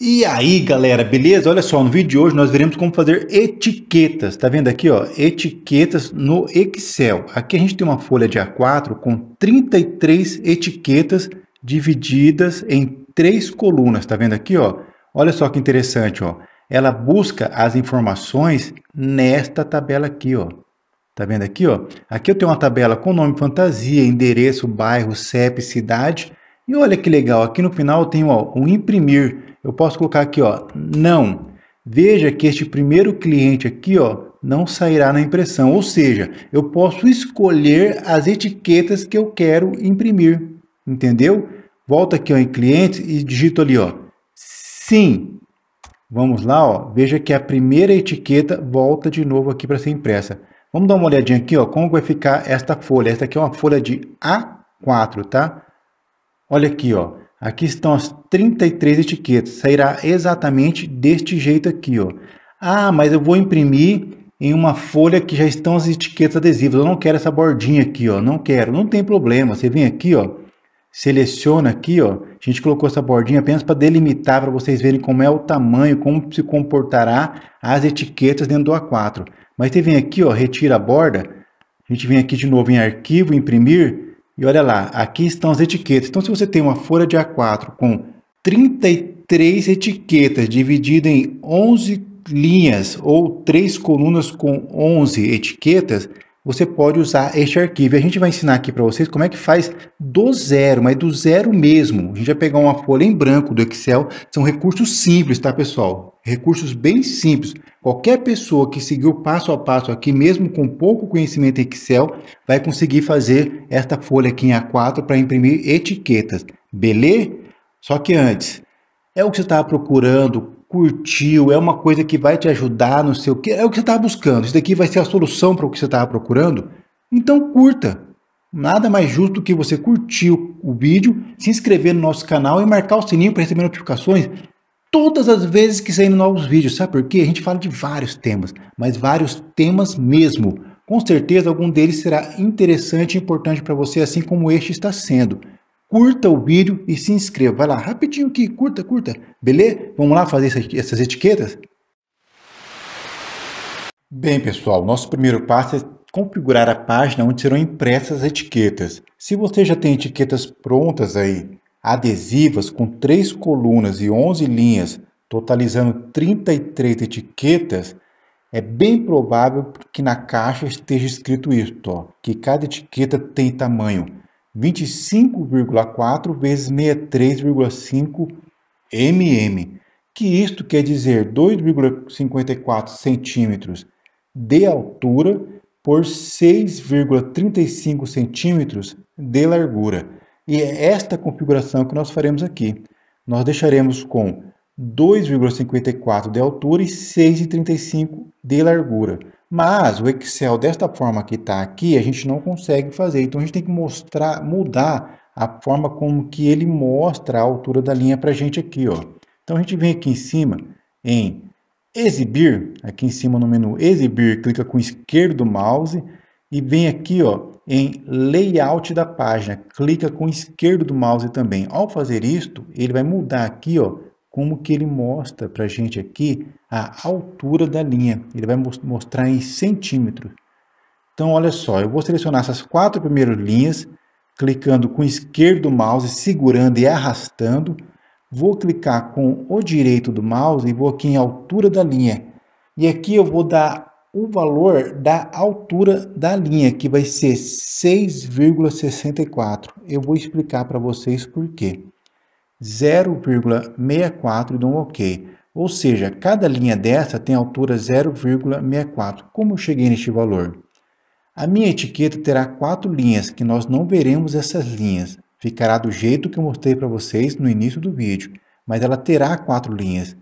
E aí galera, beleza? Olha só, no vídeo de hoje nós veremos como fazer etiquetas, tá vendo aqui ó, etiquetas no Excel. Aqui a gente tem uma folha de A4 com 33 etiquetas divididas em três colunas, tá vendo aqui ó? Olha só que interessante ó, ela busca as informações nesta tabela aqui ó. Tá vendo aqui ó? Aqui eu tenho uma tabela com nome fantasia, endereço, bairro, CEP, cidade. E olha que legal, aqui no final eu tenho ó, um imprimir eu posso colocar aqui, ó, não. Veja que este primeiro cliente aqui, ó, não sairá na impressão. Ou seja, eu posso escolher as etiquetas que eu quero imprimir. Entendeu? Volta aqui ó, em clientes e digito ali, ó, sim. Vamos lá, ó. Veja que a primeira etiqueta volta de novo aqui para ser impressa. Vamos dar uma olhadinha aqui, ó, como vai ficar esta folha. Esta aqui é uma folha de A4, tá? Olha aqui, ó. Aqui estão as 33 etiquetas. Sairá exatamente deste jeito aqui, ó. Ah, mas eu vou imprimir em uma folha que já estão as etiquetas adesivas. Eu não quero essa bordinha aqui, ó. Não quero. Não tem problema. Você vem aqui, ó. Seleciona aqui, ó. A gente colocou essa bordinha apenas para delimitar, para vocês verem como é o tamanho, como se comportará as etiquetas dentro do A4. Mas você vem aqui, ó. Retira a borda. A gente vem aqui de novo em arquivo, imprimir e olha lá, aqui estão as etiquetas. Então, se você tem uma folha de A4 com 33 etiquetas dividida em 11 linhas ou três colunas com 11 etiquetas, você pode usar este arquivo. A gente vai ensinar aqui para vocês como é que faz do zero, mas do zero mesmo. A gente vai pegar uma folha em branco do Excel, são recursos simples, tá pessoal? Recursos bem simples. Qualquer pessoa que seguiu passo a passo aqui, mesmo com pouco conhecimento em Excel, vai conseguir fazer esta folha aqui em A4 para imprimir etiquetas, beleza? Só que antes, é o que você estava procurando, curtiu, é uma coisa que vai te ajudar no seu. É o que você estava buscando. Isso daqui vai ser a solução para o que você estava procurando. Então curta. Nada mais justo do que você curtir o vídeo, se inscrever no nosso canal e marcar o sininho para receber notificações todas as vezes que saírem novos vídeos. Sabe por quê? A gente fala de vários temas, mas vários temas mesmo. Com certeza algum deles será interessante e importante para você, assim como este está sendo curta o vídeo e se inscreva. Vai lá, rapidinho aqui, curta, curta. Beleza? Vamos lá fazer essas etiquetas? Bem, pessoal, nosso primeiro passo é configurar a página onde serão impressas as etiquetas. Se você já tem etiquetas prontas aí, adesivas com três colunas e 11 linhas, totalizando 33 etiquetas, é bem provável que na caixa esteja escrito isso, ó, que cada etiqueta tem tamanho 25,4 vezes 63,5 mm, que isto quer dizer 2,54 centímetros de altura por 6,35 centímetros de largura. E é esta configuração que nós faremos aqui. Nós deixaremos com 2,54 de altura e 6,35 de largura. Mas o Excel, desta forma que está aqui, a gente não consegue fazer. Então, a gente tem que mostrar, mudar a forma como que ele mostra a altura da linha para a gente aqui. Ó. Então, a gente vem aqui em cima em exibir, aqui em cima no menu exibir, clica com o esquerdo do mouse e vem aqui ó, em layout da página, clica com o esquerdo do mouse também. Ao fazer isto, ele vai mudar aqui ó, como que ele mostra para a gente aqui a altura da linha. Ele vai mostrar em centímetros. Então, olha só, eu vou selecionar essas quatro primeiras linhas, clicando com o esquerdo do mouse, segurando e arrastando. Vou clicar com o direito do mouse e vou aqui em altura da linha. E aqui eu vou dar o valor da altura da linha, que vai ser 6,64. Eu vou explicar para vocês por quê. 0,64 e dou um OK. Ou seja, cada linha dessa tem altura 0,64. Como eu cheguei neste valor? A minha etiqueta terá quatro linhas, que nós não veremos essas linhas. Ficará do jeito que eu mostrei para vocês no início do vídeo, mas ela terá quatro linhas.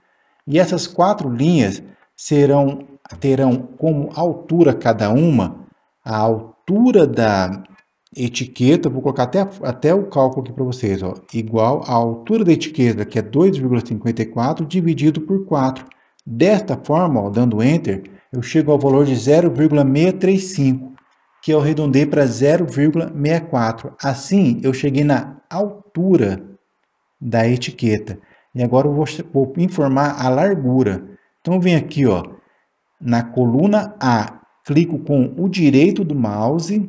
E essas quatro linhas serão terão como altura cada uma a altura da etiqueta, vou colocar até, até o cálculo aqui para vocês, ó, igual à altura da etiqueta, que é 2,54, dividido por 4. Desta forma, ó, dando Enter, eu chego ao valor de 0,635, que eu arredondei para 0,64. Assim, eu cheguei na altura da etiqueta. E agora eu vou, vou informar a largura. Então, venho aqui ó, na coluna A, clico com o direito do mouse,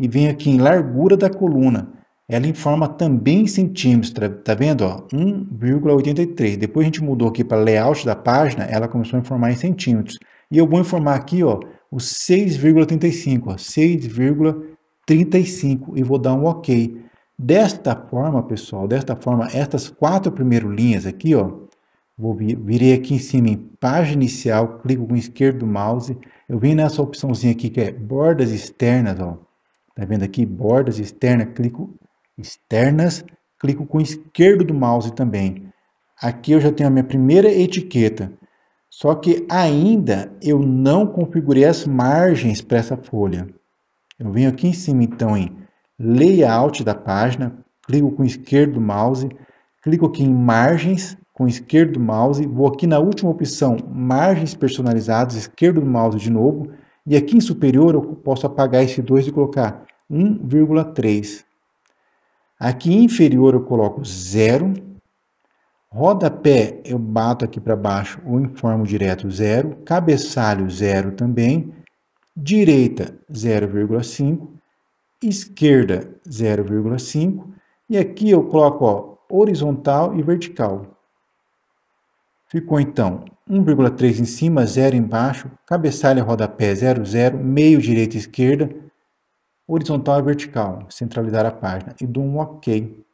e vem aqui em largura da coluna. Ela informa também em centímetros, tá, tá vendo? 1,83. Depois a gente mudou aqui para layout da página, ela começou a informar em centímetros. E eu vou informar aqui, ó, o 6,35, 6,35 e vou dar um OK. Desta forma, pessoal, desta forma, estas quatro primeiras linhas aqui, ó, vou vir, virei aqui em cima em página inicial, clico com o esquerdo do mouse, eu venho nessa opçãozinha aqui que é bordas externas, ó, Tá vendo aqui? Bordas externa, clico externas, clico com o esquerdo do mouse também. Aqui eu já tenho a minha primeira etiqueta. Só que ainda eu não configurei as margens para essa folha. Eu venho aqui em cima então em layout da página, clico com o esquerdo do mouse, clico aqui em margens com o esquerdo do mouse, vou aqui na última opção margens personalizadas, esquerdo do mouse de novo, e aqui em superior eu posso apagar esse 2 e colocar 1,3. Aqui inferior eu coloco 0. Rodapé eu bato aqui para baixo ou informo direto 0. Cabeçalho 0 também. Direita 0,5. Esquerda 0,5. E aqui eu coloco ó, horizontal e vertical. Ficou então 1,3 em cima, 0 embaixo, cabeçalho, rodapé 00, meio, direita, esquerda, horizontal e vertical, centralizar a página e dou um OK.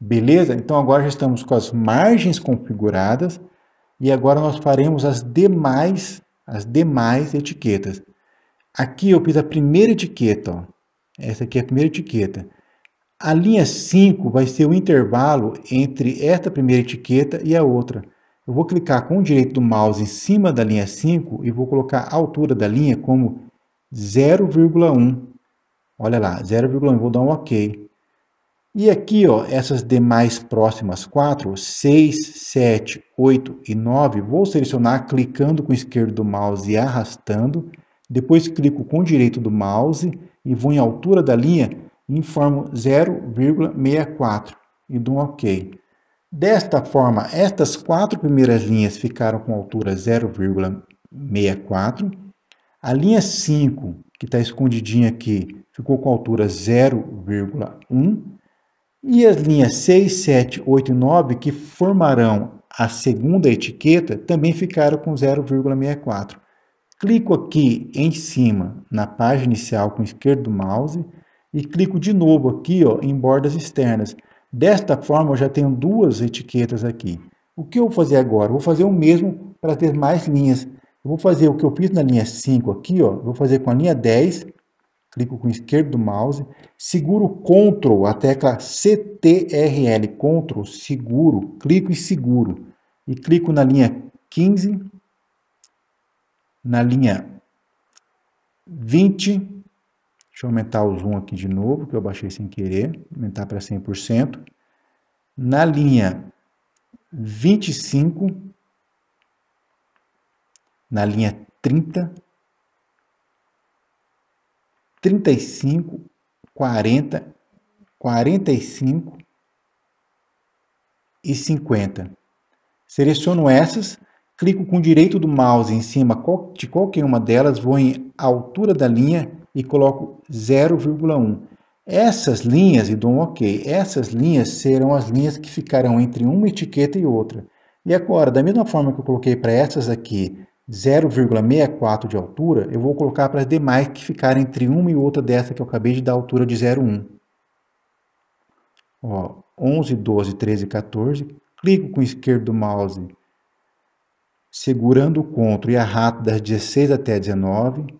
Beleza? Então agora já estamos com as margens configuradas e agora nós faremos as demais, as demais etiquetas. Aqui eu fiz a primeira etiqueta, ó. essa aqui é a primeira etiqueta. A linha 5 vai ser o intervalo entre esta primeira etiqueta e a outra. Eu vou clicar com o direito do mouse em cima da linha 5 e vou colocar a altura da linha como 0,1. Olha lá, 0,1, vou dar um OK. E aqui, ó, essas demais próximas 4, 6, 7, 8 e 9, vou selecionar clicando com o esquerdo do mouse e arrastando. Depois clico com o direito do mouse e vou em altura da linha e informo 0,64 e dou um OK. Desta forma, estas quatro primeiras linhas ficaram com altura 0,64. A linha 5, que está escondidinha aqui, ficou com altura 0,1. E as linhas 6, 7, 8 e 9, que formarão a segunda etiqueta, também ficaram com 0,64. Clico aqui em cima na página inicial com o esquerdo do mouse e clico de novo aqui ó, em bordas externas. Desta forma, eu já tenho duas etiquetas aqui. O que eu vou fazer agora? vou fazer o mesmo para ter mais linhas. Eu vou fazer o que eu fiz na linha 5 aqui, ó. vou fazer com a linha 10, clico com o esquerdo do mouse, seguro CTRL, a tecla CTRL, CTRL, seguro, clico e seguro. E clico na linha 15, na linha 20, Deixa eu aumentar o zoom aqui de novo, que eu baixei sem querer. Aumentar para 100%. Na linha 25, na linha 30, 35, 40, 45 e 50. Seleciono essas, clico com o direito do mouse em cima de qualquer uma delas, vou em altura da linha e coloco 0,1. Essas linhas, e dou um OK, essas linhas serão as linhas que ficarão entre uma etiqueta e outra. E agora, da mesma forma que eu coloquei para essas aqui 0,64 de altura, eu vou colocar para as demais que ficarem entre uma e outra dessa que eu acabei de dar altura de 0,1. Ó, 11, 12, 13, 14. Clico com o esquerdo do mouse, segurando o CTRL e arrasto das 16 até 19.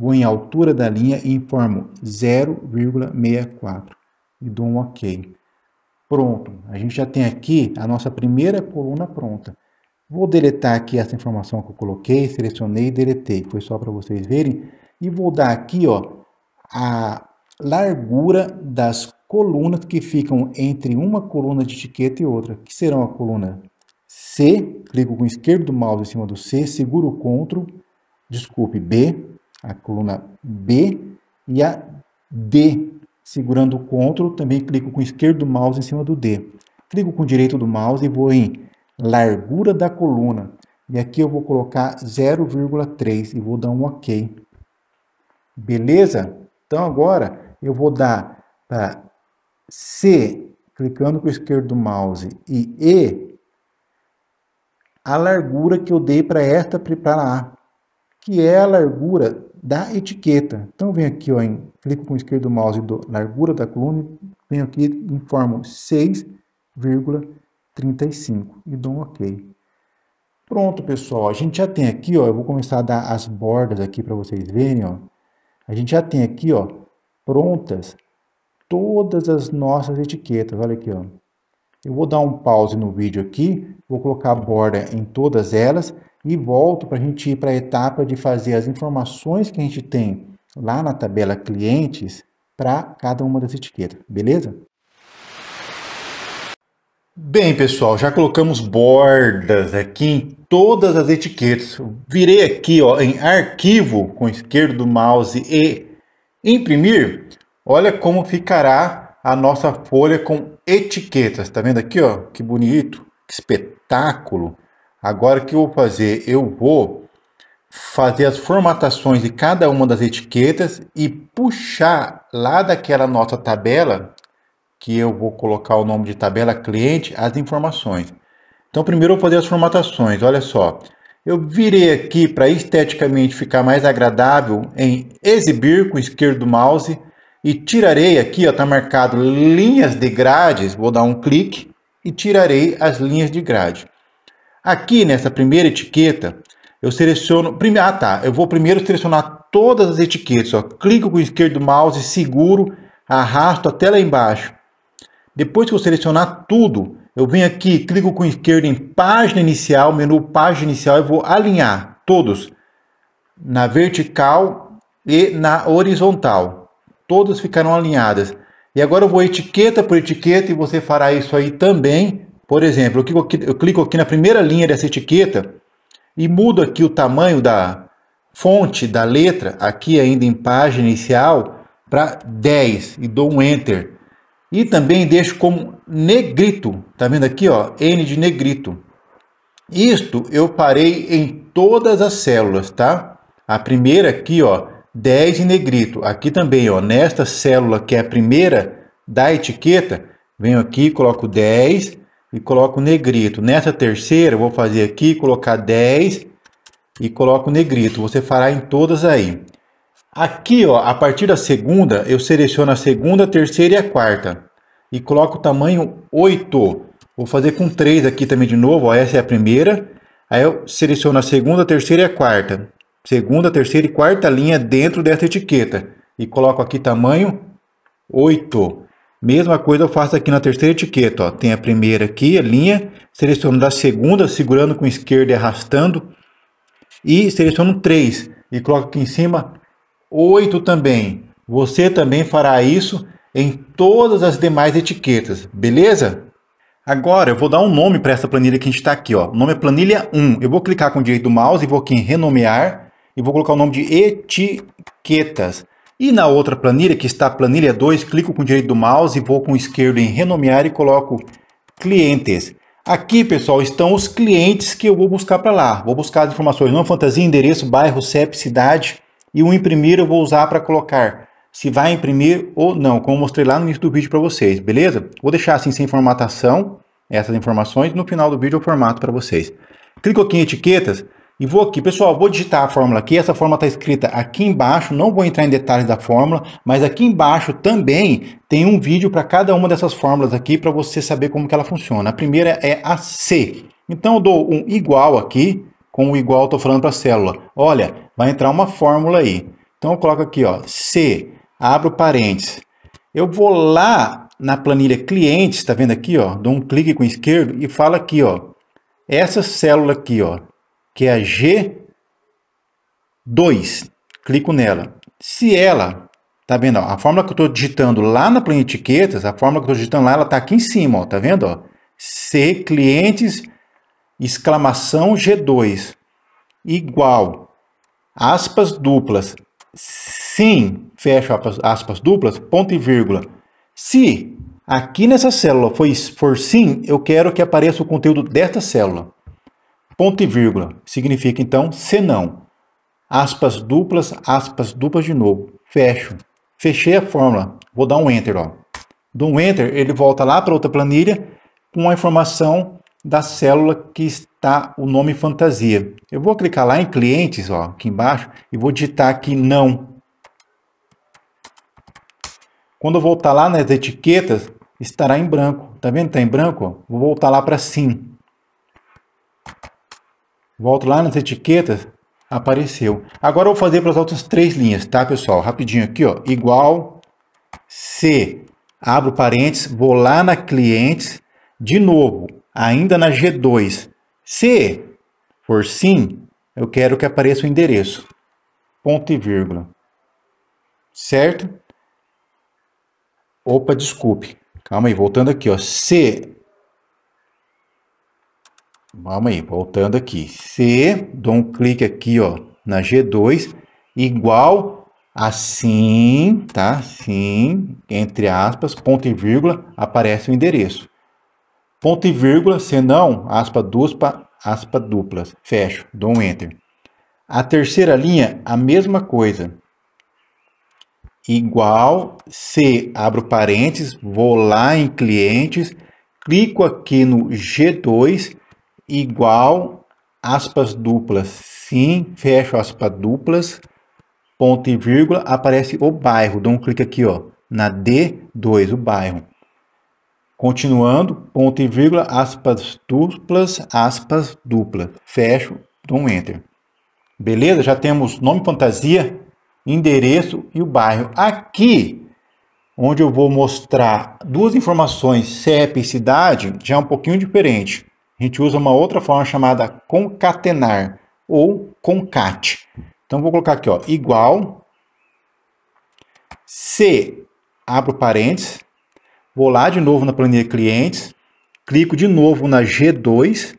Vou em altura da linha e informo 0,64 e dou um OK. Pronto, a gente já tem aqui a nossa primeira coluna pronta. Vou deletar aqui essa informação que eu coloquei, selecionei e deletei, foi só para vocês verem. E vou dar aqui ó, a largura das colunas que ficam entre uma coluna de etiqueta e outra, que serão a coluna C, clico com o esquerdo do mouse em cima do C, seguro o CTRL, desculpe, B, a coluna B e a D. Segurando o CTRL, também clico com o esquerdo do mouse em cima do D. Clico com o direito do mouse e vou em largura da coluna. E aqui eu vou colocar 0,3 e vou dar um OK. Beleza? Então agora eu vou dar para C, clicando com o esquerdo do mouse, e E, a largura que eu dei para esta para A, que é a largura da etiqueta. Então, venho aqui ó, em clico com o esquerdo do mouse do largura da coluna, venho aqui e informo 6,35 e dou um OK. Pronto, pessoal. A gente já tem aqui, ó, eu vou começar a dar as bordas aqui para vocês verem, ó. A gente já tem aqui, ó, prontas todas as nossas etiquetas. Olha aqui, ó. Eu vou dar um pause no vídeo aqui, vou colocar a borda em todas elas e volto para a gente ir para a etapa de fazer as informações que a gente tem lá na tabela clientes para cada uma das etiquetas, beleza? Bem, pessoal, já colocamos bordas aqui em todas as etiquetas. Virei aqui ó, em arquivo com o esquerdo do mouse e imprimir. Olha como ficará a nossa folha com etiquetas. Tá vendo aqui, ó? Que bonito, que espetáculo. Agora o que eu vou fazer? Eu vou fazer as formatações de cada uma das etiquetas e puxar lá daquela nossa tabela, que eu vou colocar o nome de tabela cliente, as informações. Então primeiro eu vou fazer as formatações, olha só. Eu virei aqui para esteticamente ficar mais agradável em exibir com o esquerdo do mouse e tirarei aqui, está marcado linhas de grades, vou dar um clique e tirarei as linhas de grade. Aqui nessa primeira etiqueta, eu seleciono. Primeiro, ah, tá. Eu vou primeiro selecionar todas as etiquetas. Ó. Clico com o esquerdo do mouse, seguro, arrasto até lá embaixo. Depois que eu selecionar tudo, eu venho aqui, clico com o esquerdo em página inicial, menu página inicial, e vou alinhar todos na vertical e na horizontal. Todas ficaram alinhadas. E agora eu vou etiqueta por etiqueta e você fará isso aí também por exemplo, eu clico, aqui, eu clico aqui na primeira linha dessa etiqueta e mudo aqui o tamanho da fonte da letra, aqui ainda em página inicial, para 10 e dou um Enter. E também deixo como negrito, tá vendo aqui, ó, N de negrito. Isto eu parei em todas as células, tá? A primeira aqui, ó, 10 em negrito. Aqui também, ó, nesta célula que é a primeira da etiqueta, venho aqui, coloco 10 e coloco o negrito. Nessa terceira, eu vou fazer aqui, colocar 10 e coloco o negrito. Você fará em todas aí. Aqui, ó, a partir da segunda, eu seleciono a segunda, a terceira e a quarta. E coloco o tamanho 8. Vou fazer com 3 aqui também de novo. Ó, essa é a primeira. Aí eu seleciono a segunda, a terceira e a quarta. Segunda, terceira e quarta linha dentro dessa etiqueta. E coloco aqui tamanho 8. Mesma coisa eu faço aqui na terceira etiqueta, ó. tem a primeira aqui, a linha, seleciono da segunda, segurando com esquerda e arrastando, e seleciono 3 e coloco aqui em cima 8 também. Você também fará isso em todas as demais etiquetas, beleza? Agora eu vou dar um nome para essa planilha que a gente está aqui, ó. o nome é planilha 1, eu vou clicar com o direito do mouse e vou aqui em renomear e vou colocar o nome de etiquetas. E na outra planilha, que está planilha 2, clico com o direito do mouse e vou com o esquerdo em renomear e coloco clientes. Aqui, pessoal, estão os clientes que eu vou buscar para lá. Vou buscar as informações, não fantasia, endereço, bairro, CEP, cidade. E o imprimir eu vou usar para colocar se vai imprimir ou não, como mostrei lá no início do vídeo para vocês, beleza? Vou deixar assim sem formatação essas informações. No final do vídeo eu formato para vocês. Clico aqui em etiquetas. E vou aqui, pessoal, vou digitar a fórmula aqui. Essa fórmula está escrita aqui embaixo, não vou entrar em detalhes da fórmula, mas aqui embaixo também tem um vídeo para cada uma dessas fórmulas aqui para você saber como que ela funciona. A primeira é a C. Então eu dou um igual aqui, com o igual estou falando para a célula. Olha, vai entrar uma fórmula aí. Então eu coloco aqui, ó, C, abro parênteses. Eu vou lá na planilha clientes, está vendo aqui, ó, dou um clique com o esquerdo e fala aqui, ó, essa célula aqui, ó, que é a G2. Clico nela. Se ela, tá vendo? Ó, a fórmula que eu estou digitando lá na planilha etiquetas, a fórmula que eu estou digitando lá, ela está aqui em cima, ó, tá vendo? Ó? C clientes exclamação G2 igual aspas duplas sim fecha aspas, aspas duplas ponto e vírgula se aqui nessa célula for, for sim eu quero que apareça o conteúdo desta célula ponto e vírgula. Significa então senão. Aspas duplas, aspas duplas de novo. Fecho. Fechei a fórmula. Vou dar um enter, ó. Dou um enter, ele volta lá para outra planilha com a informação da célula que está o nome fantasia. Eu vou clicar lá em clientes, ó, aqui embaixo, e vou digitar aqui não. Quando eu voltar lá nas etiquetas, estará em branco. Está vendo? está em branco. Vou voltar lá para sim. Volto lá nas etiquetas, apareceu. Agora eu vou fazer para as outras três linhas, tá, pessoal? Rapidinho aqui, ó. Igual C. Abro parênteses, vou lá na clientes, de novo, ainda na G2. Se for sim, eu quero que apareça o endereço. Ponto e vírgula. Certo? Opa, desculpe. Calma aí, voltando aqui, ó. Se Vamos aí, voltando aqui. C, dou um clique aqui, ó, na G2, igual assim, tá? Assim, entre aspas, ponto e vírgula, aparece o endereço. Ponto e vírgula, senão, aspa dupla, aspa duplas. Fecho, dou um enter. A terceira linha, a mesma coisa. Igual, C, abro parênteses, vou lá em clientes, clico aqui no G2 igual aspas duplas sim, fecho aspas duplas, ponto e vírgula, aparece o bairro. Dou um clique aqui, ó, na D2, o bairro. Continuando, ponto e vírgula, aspas duplas, aspas duplas, fecho, dou um enter. Beleza? Já temos nome fantasia, endereço e o bairro. Aqui, onde eu vou mostrar duas informações, CEP e cidade, já é um pouquinho diferente a gente usa uma outra forma chamada concatenar ou concat. Então vou colocar aqui, ó, igual se abro parênteses, vou lá de novo na planilha clientes, clico de novo na G2,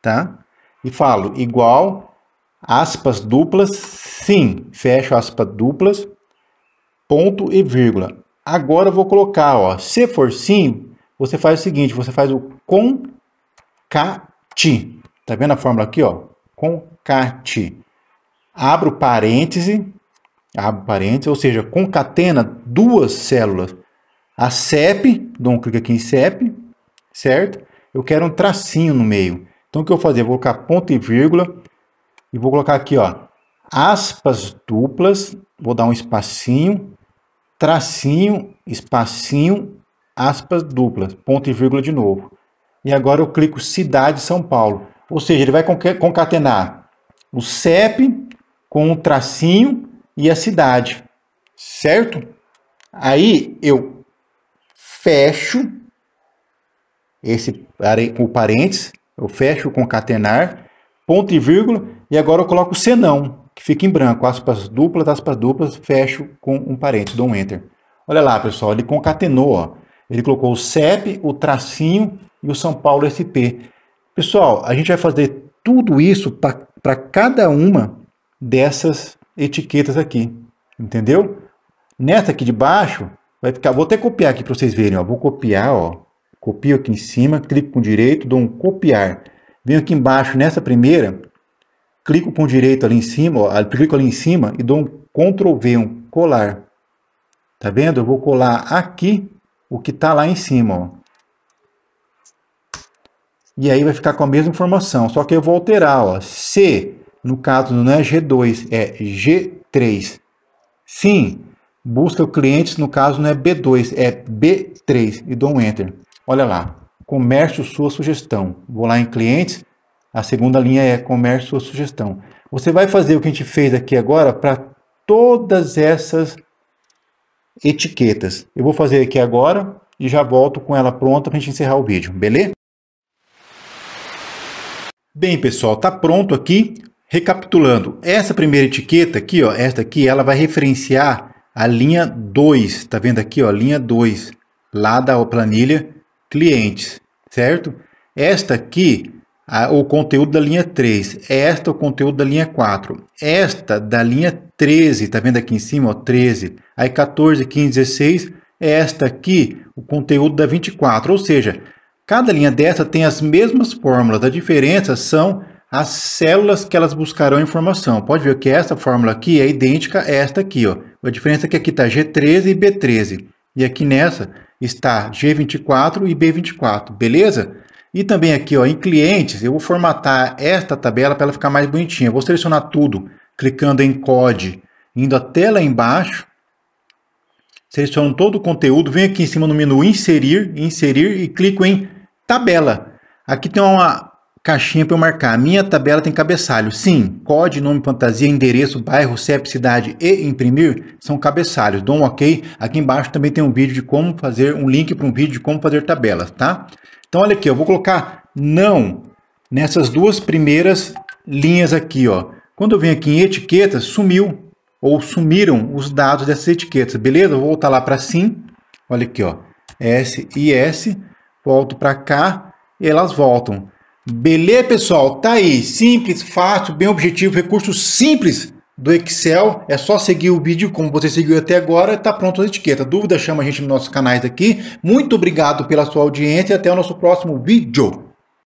tá? E falo igual aspas duplas, sim, fecho aspas duplas, ponto e vírgula. Agora eu vou colocar, ó, se for sim, você faz o seguinte, você faz o com CAT. Tá vendo a fórmula aqui, ó? Com CAT. Abro parêntese, abro parêntese, ou seja, concatena duas células. A CEP, dou um clique aqui em CEP, certo? Eu quero um tracinho no meio. Então, o que eu vou fazer? vou colocar ponto e vírgula e vou colocar aqui, ó, aspas duplas, vou dar um espacinho, tracinho, espacinho, aspas duplas, ponto e vírgula de novo e agora eu clico Cidade São Paulo. Ou seja, ele vai concatenar o CEP com o um tracinho e a cidade, certo? Aí eu fecho esse o parênteses, eu fecho concatenar, ponto e vírgula, e agora eu coloco o senão, que fica em branco, aspas duplas, aspas duplas, fecho com um parênteses, dou um enter. Olha lá, pessoal, ele concatenou, ó. Ele colocou o CEP, o tracinho e o São Paulo SP. Pessoal, a gente vai fazer tudo isso para cada uma dessas etiquetas aqui, entendeu? Nessa aqui de baixo, vai ficar, vou até copiar aqui para vocês verem, ó, vou copiar, ó, copio aqui em cima, clico com o direito, dou um copiar, venho aqui embaixo nessa primeira, clico com o direito ali em cima, ó, clico ali em cima e dou um Ctrl V, um colar, tá vendo? Eu vou colar aqui o que está lá em cima, ó. E aí vai ficar com a mesma informação, só que eu vou alterar, ó, se, no caso não é G2, é G3. Sim, busca clientes, no caso não é B2, é B3 e dou um Enter. Olha lá, comércio sua sugestão. Vou lá em clientes, a segunda linha é comércio sua sugestão. Você vai fazer o que a gente fez aqui agora para todas essas etiquetas. Eu vou fazer aqui agora e já volto com ela pronta para a gente encerrar o vídeo, beleza? Bem, pessoal, tá pronto aqui. Recapitulando, essa primeira etiqueta aqui, ó, esta aqui, ela vai referenciar a linha 2, tá vendo aqui, ó, linha 2, lá da planilha clientes, certo? Esta aqui, a, o conteúdo da linha 3, esta o conteúdo da linha 4, esta da linha 13, tá vendo aqui em cima, ó, 13, aí 14, 15, 16, esta aqui, o conteúdo da 24, ou seja, Cada linha dessa tem as mesmas fórmulas, a diferença são as células que elas buscarão informação. Pode ver que essa fórmula aqui é idêntica a esta aqui. Ó. A diferença é que aqui está G13 e B13. E aqui nessa está G24 e B24, beleza? E também aqui ó, em clientes, eu vou formatar esta tabela para ela ficar mais bonitinha. Eu vou selecionar tudo, clicando em Code, indo até lá embaixo. Seleciono todo o conteúdo, venho aqui em cima no menu Inserir, Inserir e clico em Tabela. Aqui tem uma caixinha para eu marcar. Minha tabela tem cabeçalho. Sim, código, nome, fantasia, endereço, bairro, CEP, cidade e imprimir são cabeçalhos. Dou um ok. Aqui embaixo também tem um vídeo de como fazer, um link para um vídeo de como fazer tabelas, tá? Então olha aqui, eu vou colocar não nessas duas primeiras linhas aqui, ó. Quando eu venho aqui em etiquetas sumiu ou sumiram os dados dessas etiquetas, beleza? vou voltar lá para sim, olha aqui, ó, S e S, volto para cá e elas voltam. Beleza, pessoal? Tá aí, simples, fácil, bem objetivo, recurso simples do Excel. É só seguir o vídeo como você seguiu até agora, tá pronto a etiqueta. Dúvida, chama a gente nos nossos canais aqui. Muito obrigado pela sua audiência e até o nosso próximo vídeo.